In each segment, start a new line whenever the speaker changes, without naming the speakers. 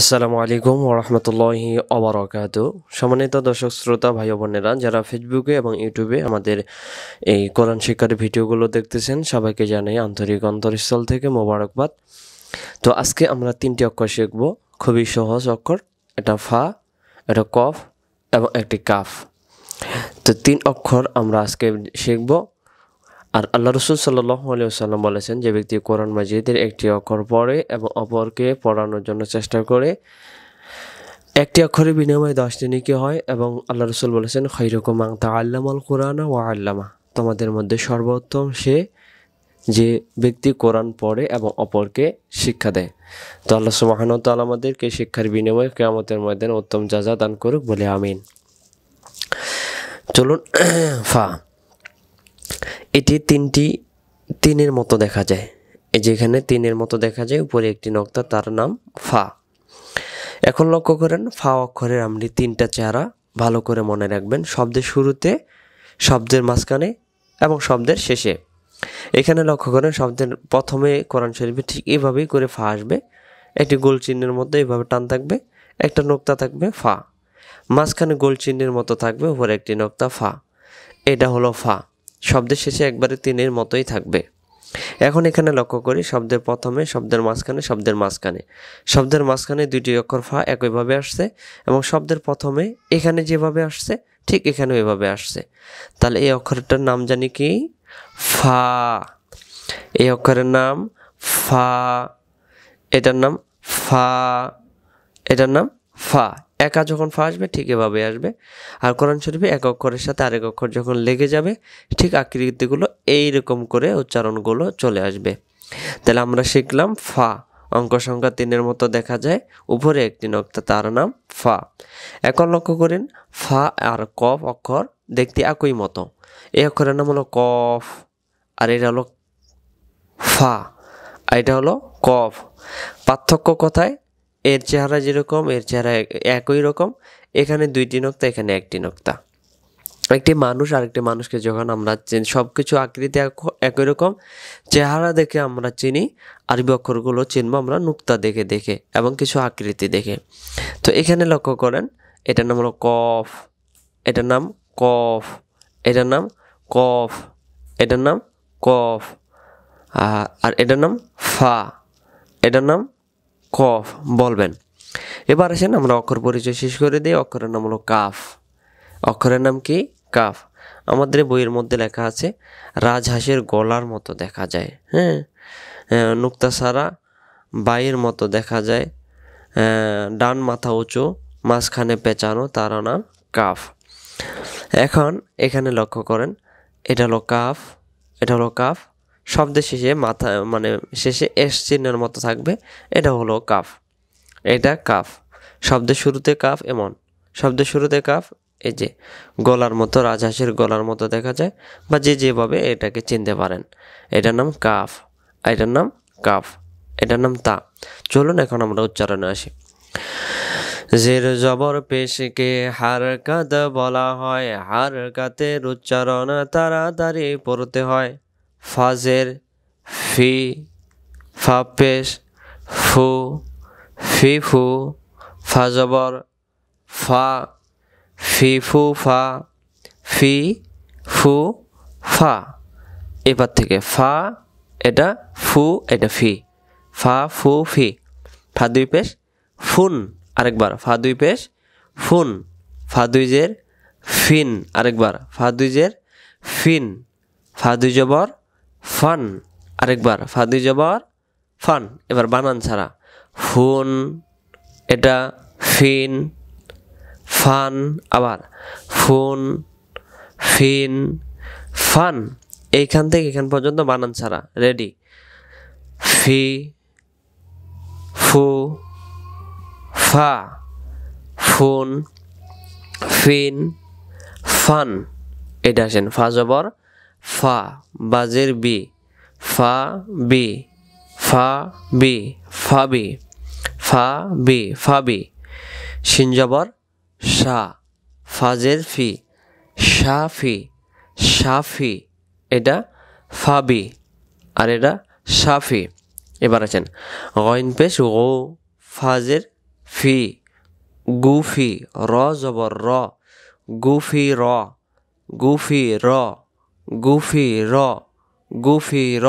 আসসালামু আলাইকুম ওরহমতুল্লাহি অবরাকাত সম্মানিত দর্শক শ্রোতা ভাই বোনেরা যারা ফেসবুকে এবং ইউটিউবে আমাদের এই কোরআন শিক্ষার ভিডিওগুলো দেখতেছেন সবাইকে জানাই আন্তরিক অন্তরস্থল থেকে মোবারকবাদ তো আজকে আমরা তিনটি অক্ষর শিখব খুবই সহজ অক্ষর এটা ফা এটা কফ এবং একটি কাফ তো তিন অক্ষর আমরা আজকে শিখব আর আল্লাহ রসুল সাল্লাহ আলিয়াল্লাম বলেছেন যে ব্যক্তি কোরআন মাজিদের একটি অক্ষর পড়ে এবং অপরকে পড়ানোর জন্য চেষ্টা করে একটি অক্ষরের বিনিময়ে দশ নিকে হয় এবং আল্লাহ রসুল বলেছেন খৈরকমাং তা আল্লাম আল কোরআনা ও আল্লামা তোমাদের মধ্যে সর্বোত্তম সে যে ব্যক্তি কোরআন পড়ে এবং অপরকে শিক্ষা দেয় তো আল্লাহ সুবাহানতাল আমাদেরকে শিক্ষার বিনিময়ে কেয়ামতের ময়দানে উত্তম যা দান করুক বলে আমিন চলুন ফা এটি তিনটি তিনের মতো দেখা যায় এই যেখানে তিনের মতো দেখা যায় উপরে একটি নক্তা তার নাম ফা এখন লক্ষ্য করেন ফা অক্ষরের আপনি তিনটা চেহারা ভালো করে মনে রাখবেন শব্দের শুরুতে শব্দের মাঝখানে এবং শব্দের শেষে এখানে লক্ষ্য করেন শব্দের প্রথমে কোরআন শরীফে ঠিক এভাবেই করে ফা আসবে একটি গোল চিহ্নের মধ্যে এভাবে টান থাকবে একটা নোক্তা থাকবে ফা মাঝখানে গোল চিহ্নের মতো থাকবে উপরে একটি নোক্তা ফা এটা হলো ফা শব্দের শেষে একবারে তিনের মতোই থাকবে এখন এখানে লক্ষ্য করি শব্দের প্রথমে শব্দের মাঝখানে শব্দের মাঝখানে শব্দের মাঝখানে দুইটি অক্ষর ফা একইভাবে আসছে এবং শব্দের প্রথমে এখানে যেভাবে আসছে ঠিক এখানে ওইভাবে আসছে তাহলে এই অক্ষরটার নাম জানি কি ফা এই অক্ষরের নাম ফা এটার নাম ফা এটার নাম ফা একা যখন ফা আসবে ঠিক এভাবে আসবে আর কোরআন শরীফে এক অক্ষরের সাথে আরেক অক্ষর যখন লেগে যাবে ঠিক আকৃতিগুলো এইরকম করে উচ্চারণগুলো চলে আসবে তাহলে আমরা শিখলাম ফা অঙ্ক সংখ্যা তিনের মতো দেখা যায় উপরে একটি নক্তা তার নাম ফা এখন লক্ষ্য করেন ফা আর কফ অক্ষর দেখতে একই মতো এই অক্ষরের নাম হলো কফ আর এটা হলো ফা আর এটা হলো কফ পার্থক্য কথায় এর চেহারা যেরকম এর চেহারা একই রকম এখানে দুইটি নক্তা এখানে একটি নক্তা একটি মানুষ আরেকটি মানুষকে যখন আমরা সব কিছু আকৃতি একই রকম চেহারা দেখে আমরা চিনি আরবি অক্ষরগুলো চিনবো আমরা নুক্তা দেখে দেখে এবং কিছু আকৃতি দেখে তো এখানে লক্ষ্য করেন এটার নাম হলো কফ এটার নাম কফ এটার নাম কফ এটার নাম কফ আর এটার নাম ফা এটার নাম কফ বলবেন এবার আসেন আমরা অক্ষর পরিচয় শেষ করে দিই অক্ষরের নাম হলো কাফ অক্ষরের নাম কি কাফ আমাদের বইয়ের মধ্যে লেখা আছে রাজহাঁসের গলার মতো দেখা যায় হ্যাঁ নুক্তা সারা বাইয়ের মতো দেখা যায় ডান মাথা উঁচু মাঝখানে পেঁচানো তার নাম কাফ এখন এখানে লক্ষ্য করেন এটা হলো কাফ এটা হলো কাফ শব্দের শেষে মাথা মানে শেষে এস চিহ্নের মতো থাকবে এটা হলো কাফ এটা কাফ শব্দের শুরুতে কাফ এমন শব্দের শুরুতে কাফ এই যে গলার মতো রাজহাঁসের গলার মতো দেখা যায় বা যে যেভাবে এটাকে চিনতে পারেন এটার নাম কাফ এটার নাম কাফ এটার নাম তা চলুন এখন আমরা উচ্চারণে আসি জের জবর পেশকে হারকাত বলা হয় হার হারকাতের উচ্চারণ তাড়াতাড়ি পড়তে হয় ফাজের ফি ফা পেশ ফু ফি ফু ফা জবর ফা ফি ফু ফা ফি ফু ফা এবার থেকে ফা এটা ফু এটা ফি ফা ফু ফি ফা দুই পেশ ফুন আরেকবার ফা দুই পেশ ফুন ফা দুই জের ফিন আরেকবার ফা দুই জের ফিন ফা দুই জবর ফান আরেকবার ফাদি দুই জবর ফান এবার বানান ছাড়া ফুন এটা ফিন ফান আবার ফুন ফিন ফান এইখান থেকে এখান পর্যন্ত বানান ছাড়া রেডি ফি ফু ফা ফুন ফিন ফান এটা আসেন ফা জবর ফা বাজের বি ফা বি ফা বি ফা বি ফা বি ফা বি সিনজবর শা ফাজের ফি সাফি সাফি এটা ফাবি আর এটা সাফি এবার আছেন গইন পেশ ও ফাজের ফি গুফি র জবর র গুফি র গুফি র গুফির গুফির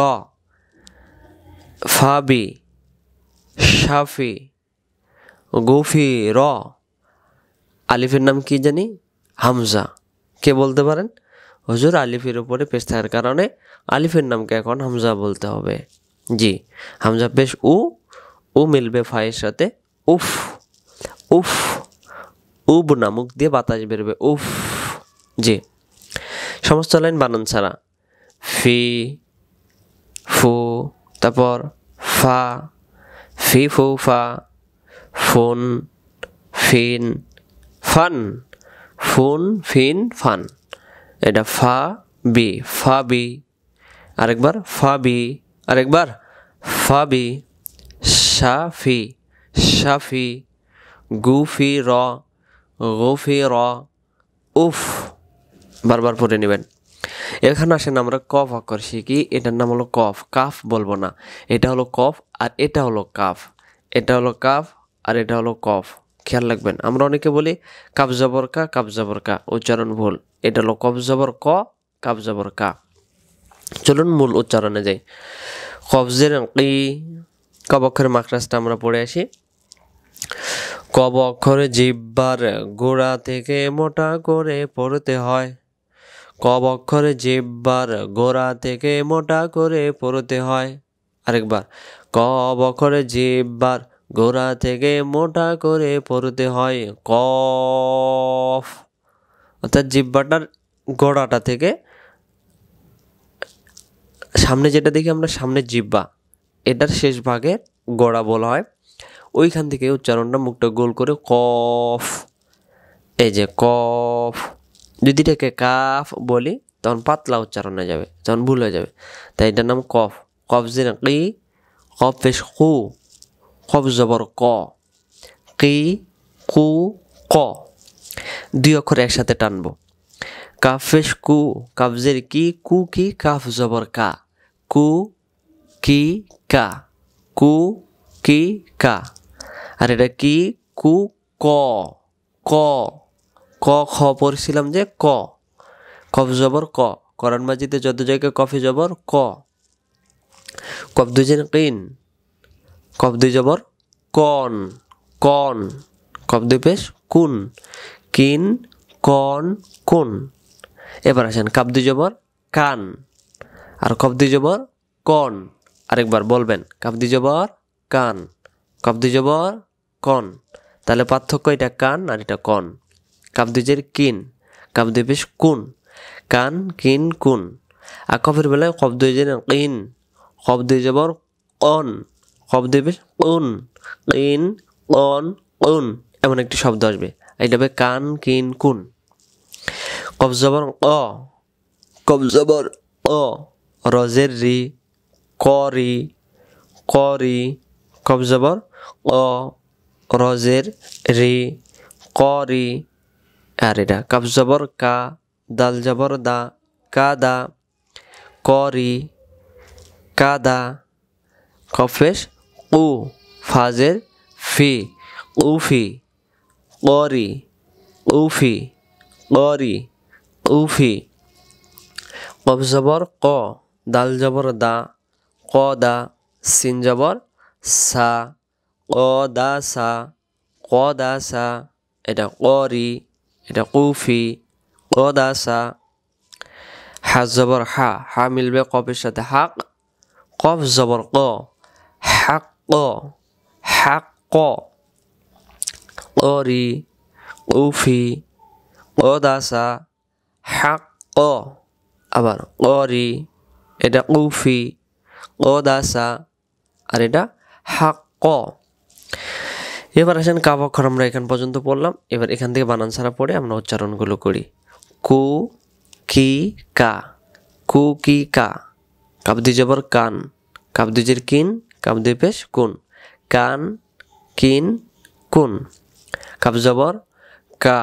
ফাবি শাফি গুফির আলিফের নাম কি জানি হামজা কে বলতে পারেন হজুর আলিফের উপরে পেশ থাকার কারণে আলিফের নামকে এখন হামজা বলতে হবে জি হামজা পেশ উ উ মিলবে ফায়ের সাথে উফ উফ উব নামুক দিয়ে বাতাস বেরোবে উফ জি সমস্ত লাইন বানান ছাড়া ফি ফু তারপর ফা ফি ফু ফা ফোন ফিন ফান ফোন ফিন ফান এটা ফা বি ফা বি আরেকবার ফা বি আরেকবার ফা বি সাফি শাফি গুফি র গুফি র উফ বারবার পড়ে নেবেন এখানে আসেন আমরা কফ অক্ষর শিখি এটার নাম হলো কফ কাফ বলবো না এটা হলো কফ আর এটা হলো কাফ এটা হলো কাফ আর এটা হলো কফ খেয়াল রাখবেন আমরা অনেকে বলি কাবজাবর কা কাবজাবর কা উচ্চারণ ভুল এটা হলো কফ ক কাবজাবর জবর কা চলুন মূল উচ্চারণে যাই কবজের কি কব অক্ষরের মাকরাজটা আমরা পড়ে আসি কব অক্ষরে জিব্বার গোড়া থেকে মোটা করে পড়তে হয় কব অক্ষরে জেববার গোড়া থেকে মোটা করে পড়তে হয় আরেকবার ক অক্ষরে জেববার গোড়া থেকে মোটা করে পড়তে হয় কফ অর্থাৎ জিব্বাটার গোড়াটা থেকে সামনে যেটা দেখি আমরা সামনে জিব্বা এটার শেষ ভাগে গোড়া বলা হয় ওইখান থেকে উচ্চারণটা মুখটা গোল করে কফ এই যে কফ যদি এটাকে কাফ বলি তখন পাতলা উচ্চারণ হয়ে যাবে তখন ভুল হয়ে যাবে তাই এটার নাম কফ কফ জিন কি কফ পেশ কু কফ জবর ক কি কু ক দুই অক্ষর একসাথে টানবো কাফেশ কু কাবজের কি কু কি কাফ জবর কা কু কি কা কু কি কা আর এটা কি কু ক ক ক খ পড়ছিলাম যে ক কফ জবর ক করণ মাজিতে যত জায়গায় কফি জবর ক কফ দুজেন কিন কফ দুই জবর কন কন কফ দুই পেশ কুন কিন কন কুন এবার আসেন কাপ দুই জবর কান আর কফ দুই জবর কন আরেকবার বলবেন কাপ দুই জবর কান কফ দুই জবর কন তাহলে পার্থক্য এটা কান আর এটা কন কাবদিজের কিন কাবদিবেশ কুন কান কিন কুন আকফের বেলায় কবদুজের কিন কবদে জবর কন কবদেবেশ কুন কিন কন কুন এমন একটি শব্দ আসবে এটা হবে কান কিন কুন কবজবর অ কবজবর অ রজের রি করি করি কবজবর অ রজের রি করি আর এটা কাপ জবর কা দাল জবর দা কা দা করি দা কফেশ উ ফাজের ফি উফি করি উফি করি উফি কফ জবর ক দাল জবর দা ক দা সিন জবর সা ক দা সা ক দা সা এটা করি في قداسة ح زبر ح حامل ب قاف شد حق قاف زبر قا حق حق قاري قوفي قداسة حق আবার করি এটা কৌফি কদাসা আর এটা হাক্ক এবার আসেন কাব অক্ষর আমরা এখান পর্যন্ত পড়লাম এবার এখান থেকে বানান ছাড়া পড়ে আমরা উচ্চারণগুলো করি কু কি কা কু কি কা কাবদি জবর কান কাবদিজের কিন কাবদি পেশ কুন কান কিন কুন কাব জবর কা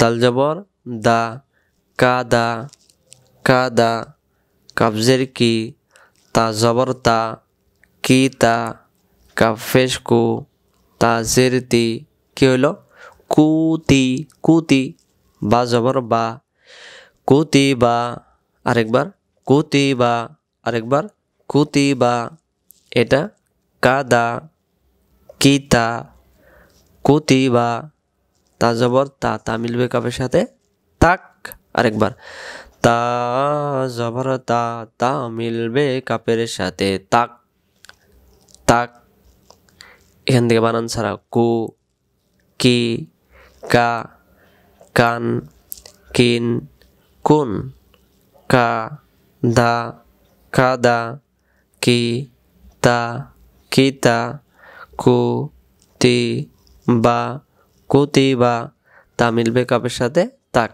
দাল জবর দা কা দা কা দা কাবজের কি তা জবর তা কি তা কাব ফেশ কু তা জেরতি কী হইল কুতি কুতি বা জবর বা কুতি বা আরেকবার কুতি বা আরেকবার কুতি বা এটা কাদা কিতা কুতি বা তা জবর তা তা মিলবে কাপের সাথে তাক আরেকবার তা জবর তা তা মিলবে কাপের সাথে তাক তাক এখান থেকে বানান ছাড়া কো কি কা কান কিন কুন কা দা কা দা কি তা কি তা কো তি বা কুতি বা তামিল বেকাপের সাথে তাক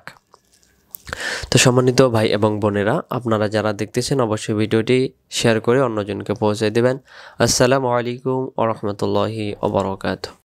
তো সম্মানিত ভাই এবং বোনেরা আপনারা যারা দেখতেছেন অবশ্যই ভিডিওটি শেয়ার করে অন্যজনকে পৌঁছে দেবেন আসসালামু আলাইকুম ওরহমতুল্লাহি ওবরকাত